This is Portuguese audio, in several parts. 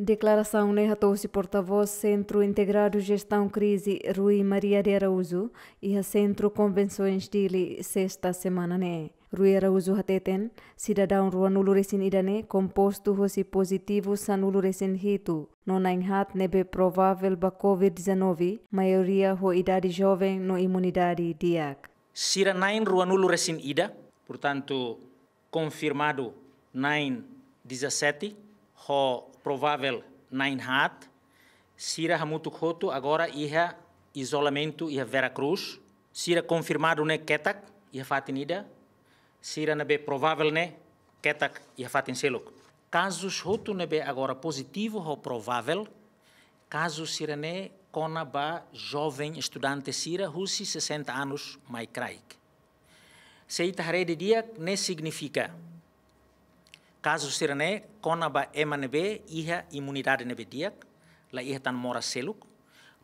Declaração né, rehatou-se porta-voz Centro Integrado Gestão Crise Rui Maria de Araújo e a Centro Convenções Dili sexta semana né. Rui Araújo hateten, cidadão rua Recin idane, composto hosi positivo san Recin hitu. Nonain hat nebe provável ba COVID-19, maioria ho idade jovem no imunidade diac. Sira nain rua Recin ida, portanto, confirmado nain 17, ho provável Nainhat, Sira Hamutukhotu, agora ia isolamento ia Veracruz, Sira confirmado ne Ketak, ia Fatinida, Sira nebe provável ne Ketak, ia Fatin Seluk. Casos hotu nebe agora positivo ho provável, casos Sira ne kona ba jovem estudante Sira, husi 60 anos mai craik Seita rede dia ne significa Caso sirene, konaba emanebe iha imunidade nebediak, la iha tan mora seluk.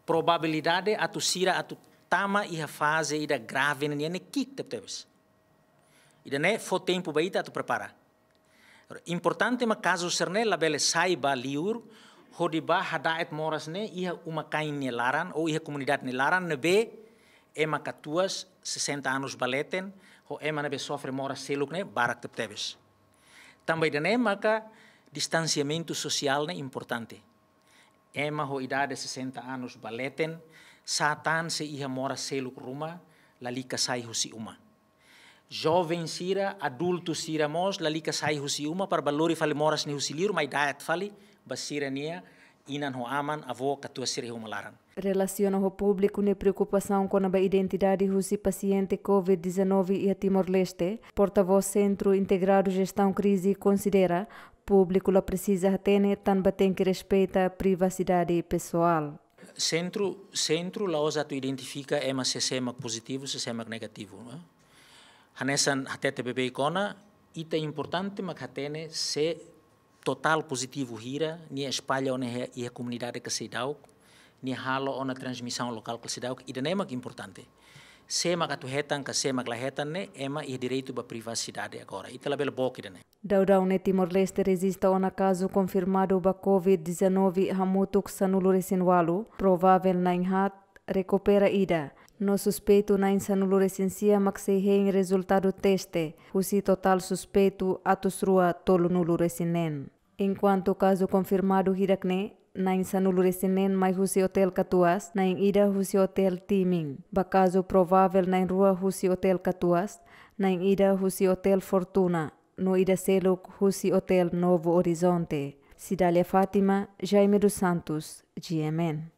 Probabilidade atu sira atu tama iha fase ida grave nene kik teptebes. Ida ne fo tempo baita atu prepara. Importante ma caso sirene la bele saiba liur, hodiba hadaet moras ne iha umakain nelaran ou iha comunidade nelaran nebe ema katuas 60 anos baleten, ho ema nebe sofre moras seluk ne barak teptebes. Também nem maka distanciamento social é importante. Emma ho idade 60 anos baleten, satan se iha mora seluk rumah, lalika sai husi uma. Jovem sira, adulto sira mos, lalika sai husi uma, para balori fale moras ni husi liru, mai diet fale, basira nia, inan ho aman avô katua siri ho malaran. Relaciona o público na preocupação com a identidade do paciente COVID-19 e a Timor-Leste. Porta-voz Centro Integrado Gestão Crise considera público la precisa ter também tem que respeita a privacidade pessoal. Centro, centro la osa tu identifica é se sistema positivo, sistema negativo. Né? Hanesan hatete bebe icona, ita importante mak hatene se total positivo hira, ni espalha ona e a comunidade que se dá, ni halo ona transmissão local que se dá, e daí é importante. Sema que tu hetan, que sema que la hetan, né, ema e direito da privacidade agora. E tela bela boca, né? Daudau ne Timor-Leste resista ona caso confirmado da COVID-19 hamutuk sanulu resinwalu, provável na inhat, recupera ida. No suspeito na insanulurescencia maksehen resultado teste, O si total suspeito atusrua tolunulurescinen. Enquanto caso confirmado hirakne, na insanulurescinen mais husi hotel katuas, na ida husi hotel timing. Ba caso provável na rua husi hotel katuas, na ida husi hotel fortuna, no ida selo husi hotel Novo Horizonte. Cidália Fátima, Jaime dos Santos, GMN.